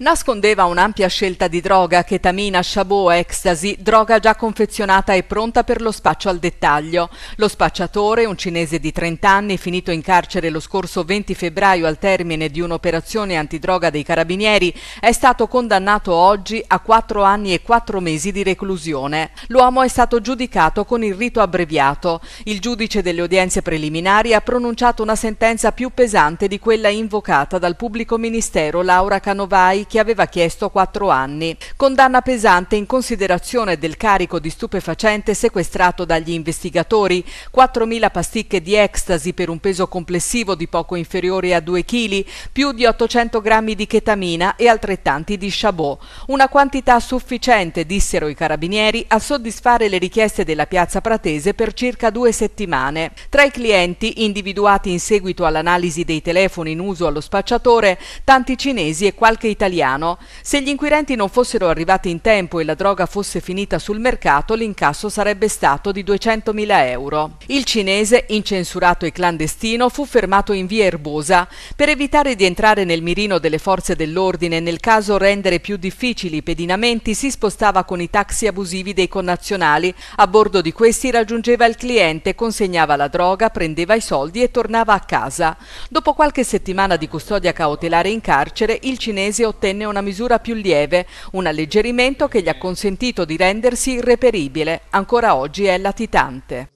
Nascondeva un'ampia scelta di droga, chetamina, sciabò, ecstasy, droga già confezionata e pronta per lo spaccio al dettaglio. Lo spacciatore, un cinese di 30 anni, finito in carcere lo scorso 20 febbraio al termine di un'operazione antidroga dei carabinieri, è stato condannato oggi a 4 anni e 4 mesi di reclusione. L'uomo è stato giudicato con il rito abbreviato. Il giudice delle udienze preliminari ha pronunciato una sentenza più pesante di quella invocata dal pubblico ministero Laura Canovai che aveva chiesto quattro anni. Condanna pesante in considerazione del carico di stupefacente sequestrato dagli investigatori, 4.000 pasticche di ecstasy per un peso complessivo di poco inferiore a 2 kg, più di 800 grammi di chetamina e altrettanti di Chabot. Una quantità sufficiente, dissero i carabinieri, a soddisfare le richieste della piazza pratese per circa due settimane. Tra i clienti, individuati in seguito all'analisi dei telefoni in uso allo spacciatore, tanti cinesi e qualche italiano italiano. Se gli inquirenti non fossero arrivati in tempo e la droga fosse finita sul mercato, l'incasso sarebbe stato di 200.000 euro. Il cinese, incensurato e clandestino, fu fermato in via Erbosa. Per evitare di entrare nel mirino delle forze dell'ordine nel caso rendere più difficili i pedinamenti, si spostava con i taxi abusivi dei connazionali. A bordo di questi raggiungeva il cliente, consegnava la droga, prendeva i soldi e tornava a casa. Dopo qualche settimana di custodia cautelare in carcere, il cinese ottenne ottenne una misura più lieve, un alleggerimento che gli ha consentito di rendersi irreperibile, ancora oggi è latitante.